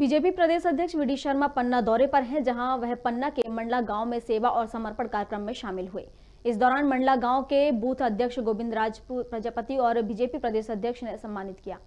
BJP प्रदेश अध्यक्ष we Sharma पन्ना दौरे पर हैं जहां वह पन्ना के मंडला गांव में सेवा और समर्पण कार्यक्रम में शामिल हुए इस दौरान मंडला गांव के बूथ अध्यक्ष गोविंद राजपूत प्रजापति और बीजेपी प्रदेश अध्यक्ष ने सम्मानित किया